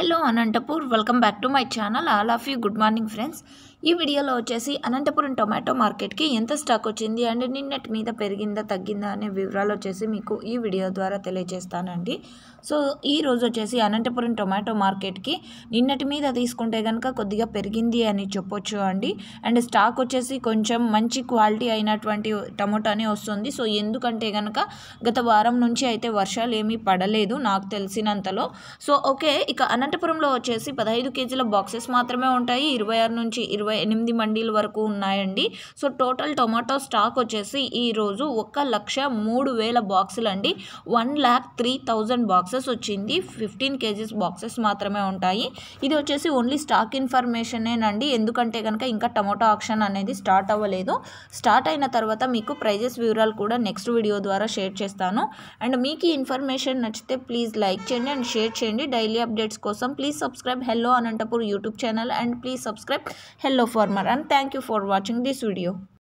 hello Anantapur welcome back to my channel all of you good morning friends ఈ వీడియోలో వచ్చేసి Anantapuram tomato మార్కెట్కి ఎంత స్టాక్ వచ్చింది అండ్ నిన్నటి మీద పెరిగిందా తగ్గిందా అనే వివరాలు వచ్చేసి మీకు ఈ వీడియో ద్వారా తెలియజేస్తానండి సో ఈ రోజు వచ్చేసి అనంతపురం టొమాటో మార్కెట్కి నిన్నటి మీద తీసుకుంటే కనుక కొద్దిగా పెరిగింది అని చెప్పొచ్చు అండి అండ్ స్టాక్ వచ్చేసి కొంచెం మంచి క్వాలిటీ అయినటువంటి టమాటోనే వస్తుంది సో ఎందుకంటే కనుక గత వారం నుంచి అయితే వర్షాలు ఏమీ పడలేదు నాకు తెలిసినంతలో సో ఓకే ఇక అనంత అనంతపురంలో వచ్చేసి పదహైదు కేజీల బాక్సెస్ మాత్రమే ఉంటాయి ఇరవై ఆరు నుంచి ఇరవై ఎనిమిది మండీల వరకు ఉన్నాయండి సో టోటల్ టొమాటో స్టాక్ వచ్చేసి ఈరోజు ఒక లక్ష మూడు వేల బాక్సులు అండి one lakh three thousand boxes వచ్చింది ఫిఫ్టీన్ కేజీస్ బాక్సెస్ మాత్రమే ఉంటాయి ఇది వచ్చేసి ఓన్లీ స్టాక్ ఇన్ఫర్మేషనేనండి ఎందుకంటే కనుక ఇంకా టమాటో ఆక్షన్ అనేది స్టార్ట్ అవ్వలేదు స్టార్ట్ అయిన తర్వాత మీకు ప్రైజెస్ వివరాలు కూడా నెక్స్ట్ వీడియో ద్వారా షేర్ చేస్తాను అండ్ మీకు ఈ ఇన్ఫర్మేషన్ నచ్చితే ప్లీజ్ లైక్ చేయండి అండ్ షేర్ చేయండి డైలీ అప్డేట్స్ కోసం please subscribe hello Anantapur YouTube channel and please subscribe hello farmer and thank you for watching this video